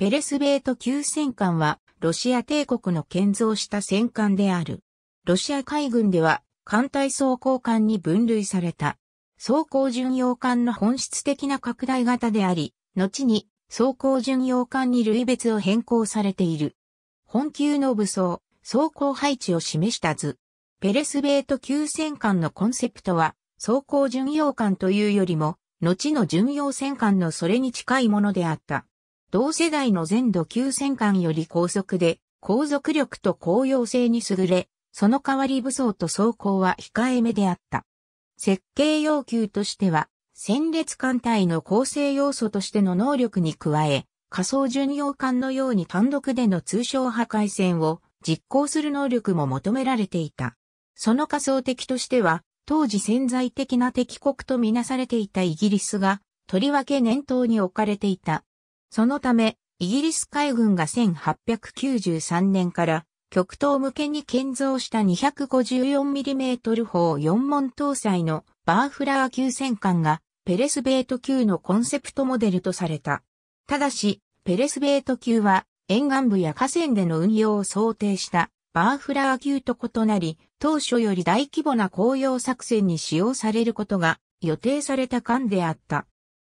ペレスベート級戦艦は、ロシア帝国の建造した戦艦である。ロシア海軍では、艦隊装甲艦に分類された。装甲巡洋艦の本質的な拡大型であり、後に装甲巡洋艦に類別を変更されている。本級の武装、装甲配置を示した図。ペレスベート級戦艦のコンセプトは、装甲巡洋艦というよりも、後の巡洋戦艦のそれに近いものであった。同世代の全土急戦艦より高速で、航続力と高揚性に優れ、その代わり武装と走行は控えめであった。設計要求としては、戦列艦隊の構成要素としての能力に加え、仮想巡洋艦のように単独での通称破壊戦を実行する能力も求められていた。その仮想敵としては、当時潜在的な敵国とみなされていたイギリスが、とりわけ念頭に置かれていた。そのため、イギリス海軍が1893年から極東向けに建造した 254mm 砲4門搭載のバーフラー級戦艦がペレスベート級のコンセプトモデルとされた。ただし、ペレスベート級は沿岸部や河川での運用を想定したバーフラー級と異なり、当初より大規模な紅葉作戦に使用されることが予定された艦であった。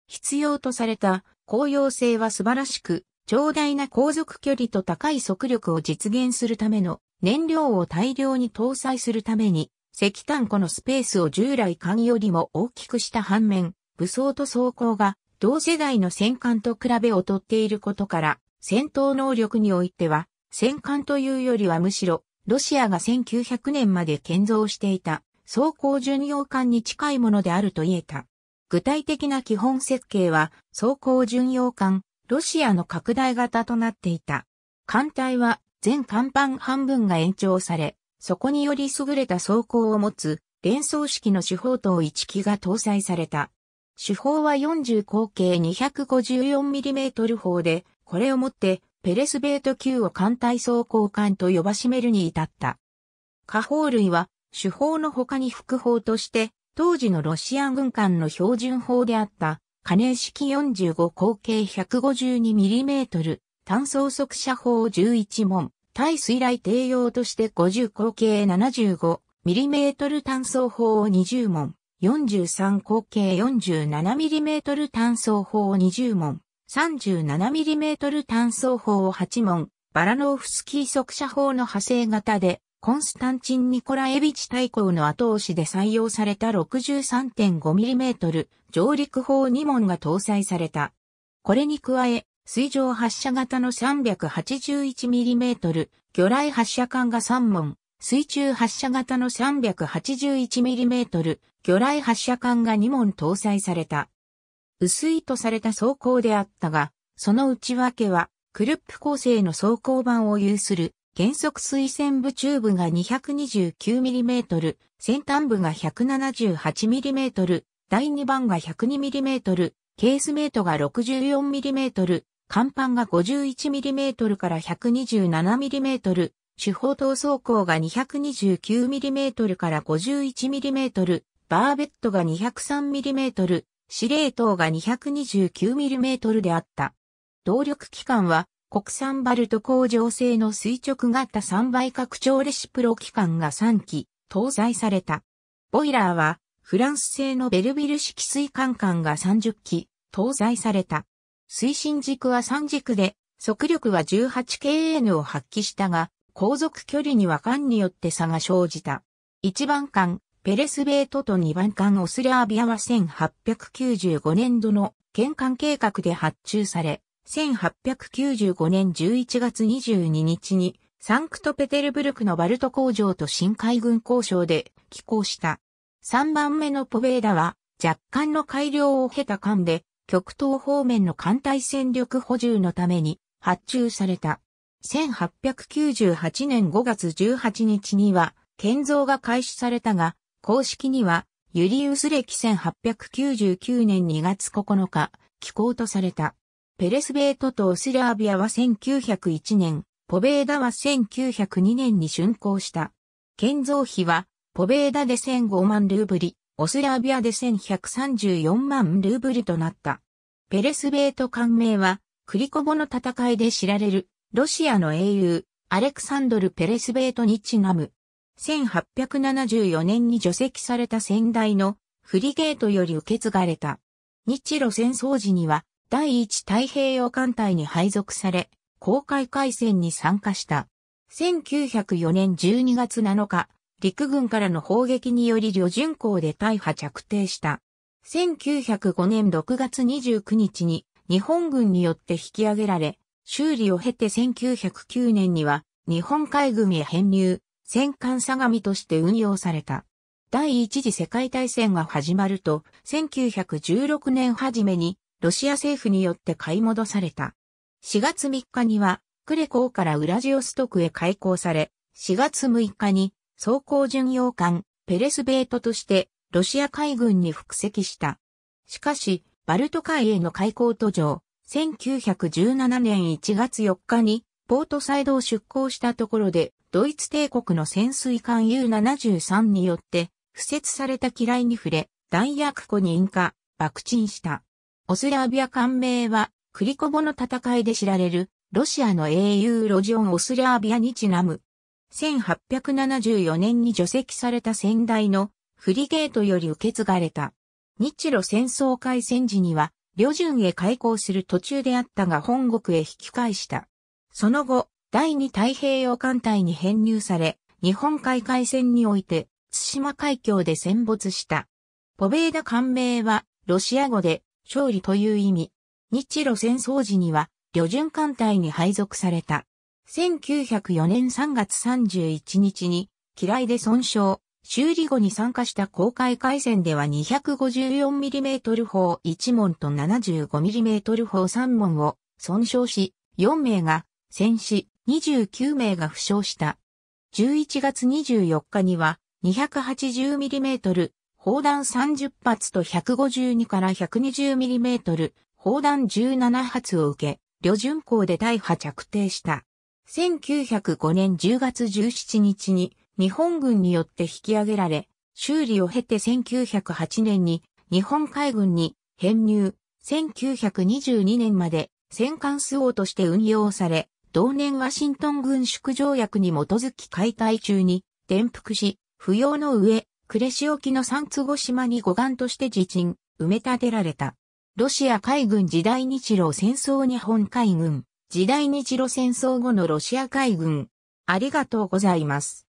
必要とされた紅葉性は素晴らしく、長大な航続距離と高い速力を実現するための燃料を大量に搭載するために、石炭庫のスペースを従来艦よりも大きくした反面、武装と装甲が同世代の戦艦と比べ劣っていることから、戦闘能力においては、戦艦というよりはむしろ、ロシアが1900年まで建造していた装甲巡洋艦に近いものであると言えた。具体的な基本設計は装甲巡洋艦、ロシアの拡大型となっていた。艦隊は全艦板半分が延長され、そこにより優れた装甲を持つ連装式の主砲塔1機が搭載された。主砲は40口径 254mm 砲で、これをもってペレスベート級を艦隊装甲艦と呼ばしめるに至った。下砲類は主砲の他に副砲として当時のロシア軍艦の標準砲であった加寧式45口径 152mm 単装速射砲11門、対水雷低用として50口径 75mm 単装砲20門、43口径 47mm 単装砲20門、37mm 単装砲8門、バラノーフスキー速射砲の派生型で、コンスタンチン・ニコラエビチ大公の後押しで採用された 63.5mm 上陸砲2門が搭載された。これに加え、水上発射型の 381mm 魚雷発射管が3門、水中発射型の 381mm 魚雷発射管が2門搭載された。薄いとされた装甲であったが、その内訳は、クルップ構成の装甲版を有する原則推線部中部が 229mm、先端部が 178mm、第2番が 102mm、ケースメートが 64mm、甲板が 51mm から 127mm、手法等走行が 229mm から 51mm、バーベットが 203mm、司令塔が 229mm であった。動力機関は国産バルト工場製の垂直型3倍拡張レシプロ機関が3機搭載された。ボイラーはフランス製のベルビル式水管管が30機搭載された。推進軸は3軸で速力は 18kN を発揮したが、航続距離には管によって差が生じた。1番管、ペレスベートと2番管。オスラービアは1895年度の玄関計画で発注され、1895年11月22日に、サンクトペテルブルクのバルト工場と新海軍交渉で寄港した。3番目のポベーダは、若干の改良を経た間で、極東方面の艦隊戦力補充のために発注された。1898年5月18日には、建造が開始されたが、公式には、ユリウス歴1899年2月9日、寄港とされた。ペレスベートとオスラービアは1901年、ポベーダは1902年に竣工した。建造費は、ポベーダで1005万ルーブリ、オスラービアで1134万ルーブリとなった。ペレスベート艦名は、クリコボの戦いで知られる、ロシアの英雄、アレクサンドル・ペレスベートにちなむ。1874年に除籍された先代のフリゲートより受け継がれた。日露戦争時には第一太平洋艦隊に配属され、航海海戦に参加した。1904年12月7日、陸軍からの砲撃により旅順港で大破着艇した。1905年6月29日に日本軍によって引き上げられ、修理を経て1909年には日本海軍へ編入、戦艦相模として運用された。第一次世界大戦が始まると、1916年初めにロシア政府によって買い戻された。4月3日には、クレコーからウラジオストクへ開港され、4月6日に、装甲巡洋艦、ペレスベートとして、ロシア海軍に復籍した。しかし、バルト海への開港途上、1917年1月4日に、ポートサイドを出港したところで、ドイツ帝国の潜水艦 U73 によって、敷設された機雷に触れ、弾薬庫に引火、爆沈した。オスラービア艦名は、クリコボの戦いで知られる、ロシアの英雄ロジオン・オスラービアにちなむ。1874年に除籍された先代のフリゲートより受け継がれた。日露戦争開戦時には、旅順へ開港する途中であったが本国へ引き返した。その後、第二太平洋艦隊に編入され、日本海海戦において、津島海峡で戦没した。ポベーダ艦名は、ロシア語で、勝利という意味。日露戦争時には、旅順艦隊に配属された。1904年3月31日に、嫌いで損傷、修理後に参加した公開海戦では 254mm 砲1門と 75mm 砲3門を損傷し、4名が戦死、29名が負傷した。11月24日には 280mm 砲弾30発と152から120 m m 砲弾17発を受け、旅順港で大破着底した。1905年10月17日に日本軍によって引き上げられ、修理を経て1908年に日本海軍に編入、1922年まで戦艦スオーとして運用され、同年ワシントン軍縮条約に基づき解体中に転覆し、不要の上、呉市沖の三坪島に護岸として自沈、埋め立てられた。ロシア海軍時代日露戦争日本海軍、時代日露戦争後のロシア海軍。ありがとうございます。